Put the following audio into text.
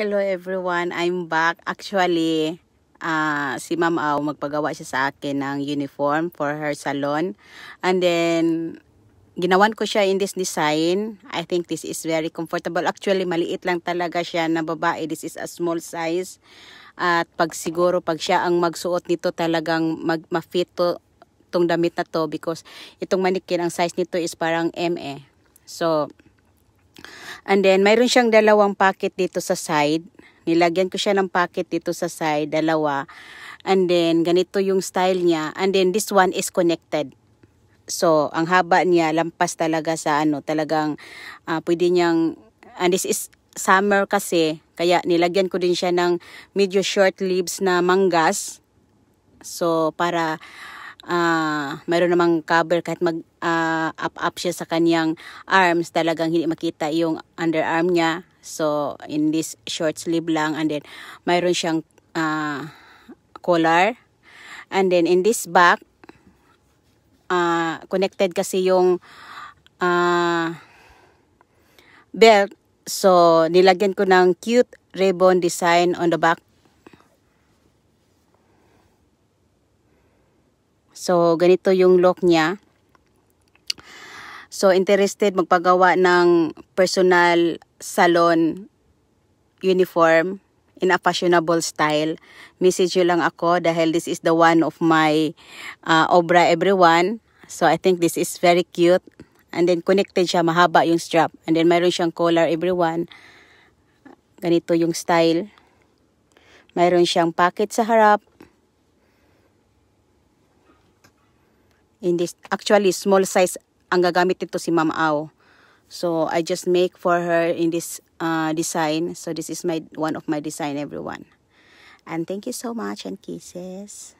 Hello everyone, I'm back. Actually, uh, si Ma'am Au magpagawa siya sa akin ng uniform for her salon. And then, ginawan ko siya in this design. I think this is very comfortable. Actually, maliit lang talaga siya na babae. This is a small size. At pag siguro, pag siya ang magsuot nito talagang mag fit to, tong damit na to because itong manikin, ang size nito is parang ME. So, And then, mayroon siyang dalawang packet dito sa side. Nilagyan ko siya ng packet dito sa side, dalawa. And then, ganito yung style niya. And then, this one is connected. So, ang haba niya, lampas talaga sa ano, talagang uh, pwede niyang, and ah, this is summer kasi, kaya nilagyan ko din siya ng medyo short leaves na manggas. So, para uh, mayroon namang cover kahit mag uh, ah, up up siya sa kanyang arms talagang hindi makita yung underarm niya so in this short sleeve lang and then mayroon siyang uh, collar and then in this back uh, connected kasi yung uh, belt so nilagyan ko ng cute ribbon design on the back So, ganito yung look niya. So, interested magpagawa ng personal salon uniform in a fashionable style. Message nyo lang ako dahil this is the one of my uh, Obra Everyone. So, I think this is very cute. And then, connected siya. Mahaba yung strap. And then, mayroon siyang collar everyone. Ganito yung style. Mayroon siyang pocket sa harap. in this actually small size ang gagamit nito si Mama Ao. so I just make for her in this uh, design so this is my one of my design everyone and thank you so much and kisses